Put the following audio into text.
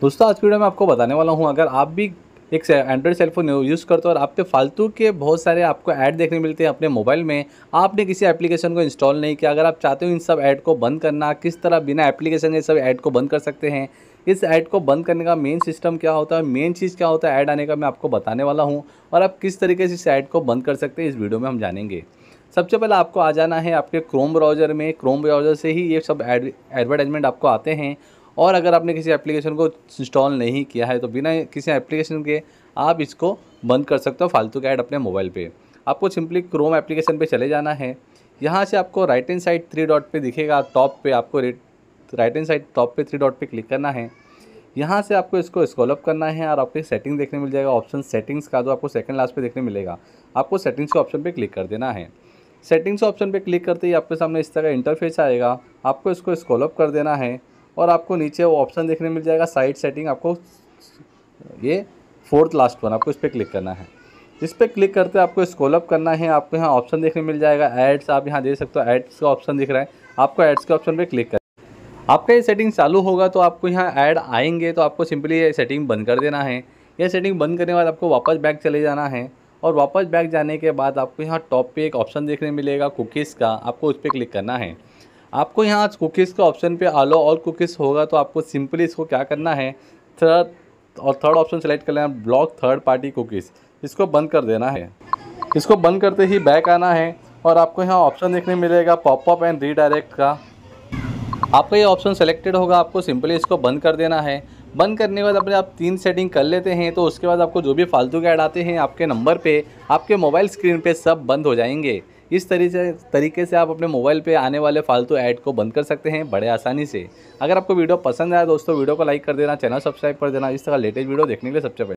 दोस्तों आज वीडियो में आपको बताने वाला हूँ अगर आप भी एक एंड्रॉइड सेलफोन यूज़ करते हो और आपके फालतू के बहुत सारे आपको ऐड देखने मिलते हैं अपने मोबाइल में आपने किसी एप्लीकेशन को इंस्टॉल नहीं किया अगर आप चाहते हो इन सब ऐड को बंद करना किस तरह बिना एप्लीकेशन के सब ऐड को बंद कर सकते हैं इस ऐड को बंद करने का मेन सिस्टम क्या होता है मेन चीज़ क्या होता है ऐड आने का मैं आपको बताने वाला हूँ और आप किस तरीके से इस ऐड को बंद कर सकते हैं इस वीडियो में हम जानेंगे सबसे पहले आपको आ जाना है आपके क्रोम ब्राउज़र में क्रोम ब्राउज़र से ही ये सब एडवर्टाइजमेंट आपको आते हैं और अगर आपने किसी एप्लीकेशन को इंस्टॉल नहीं किया है तो बिना किसी एप्लीकेशन के आप इसको बंद कर सकते हो फालतू का ऐड अपने मोबाइल पर आपको सिंपली क्रोम एप्लीकेशन पे चले जाना है यहाँ से आपको right hand side three dot पे दिखेगा टॉप पे आपको राइट एंड साइड टॉप पे थ्री डॉट पे क्लिक करना है यहाँ से आपको इसको स्कॉलअप करना है और आपको सेटिंग देखने मिल जाएगा ऑप्शन सेटिंग्स का जो तो आपको सेकंड लास्ट पे देखने मिलेगा आपको सेटिंग्स के ऑप्शन पे क्लिक कर देना है सेटिंग्स ऑप्शन पे क्लिक करते ही आपके सामने इस तरह का इंटरफेस आएगा आपको इसको स्कॉलअप कर देना है और आपको नीचे वो ऑप्शन देखने मिल जाएगा साइड सेटिंग आपको ये फोर्थ लास्ट वन आपको इस पर क्लिक करना है इस पर क्लिक करते आपको स्कोलअप करना है आपको यहाँ ऑप्शन देखने मिल जाएगा एड्स आप यहाँ दे सकते हो एड्स का ऑप्शन दिख रहा है आपको एड्स के ऑप्शन पर क्लिक कर आपका ये सेटिंग चालू होगा तो आपको यहाँ ऐड आएंगे तो आपको सिंपली ये सेटिंग बंद कर देना है ये सेटिंग बंद करने के बाद आपको वापस बैक चले जाना है और वापस बैक जाने के बाद आपको यहाँ टॉप पे एक ऑप्शन देखने मिलेगा कुकीज़ का आपको उस पर क्लिक करना है आपको यहाँ कुकीज़ का ऑप्शन पे आलो ऑल कुकीज़ होगा तो आपको सिंपली इसको क्या करना है थर्ड और थर्ड ऑप्शन सेलेक्ट कर लेना ब्लॉक थर्ड पार्टी कुकीज़ इसको बंद कर देना है इसको बंद करते ही बैक आना है और आपको यहाँ ऑप्शन देखने मिलेगा पॉपअप एंड रीडायरेक्ट का आपका ये ऑप्शन सेलेक्टेड होगा आपको सिंपली इसको बंद कर देना है बंद करने के बाद अपने आप तीन सेटिंग कर लेते हैं तो उसके बाद आपको जो भी फालतू के ऐड आते हैं आपके नंबर पे आपके मोबाइल स्क्रीन पे सब बंद हो जाएंगे इस तरीके तरीके से आप अपने मोबाइल पर आने वाले फालतू ऐड को बंद कर सकते हैं बड़े आसानी से अगर आपको वीडियो पसंद आया दोस्तों वीडियो को लाइक कर देना चैनल सब्सक्राइब कर देना इस तरह लेटेस्ट वीडियो देखने के लिए सबसे पहले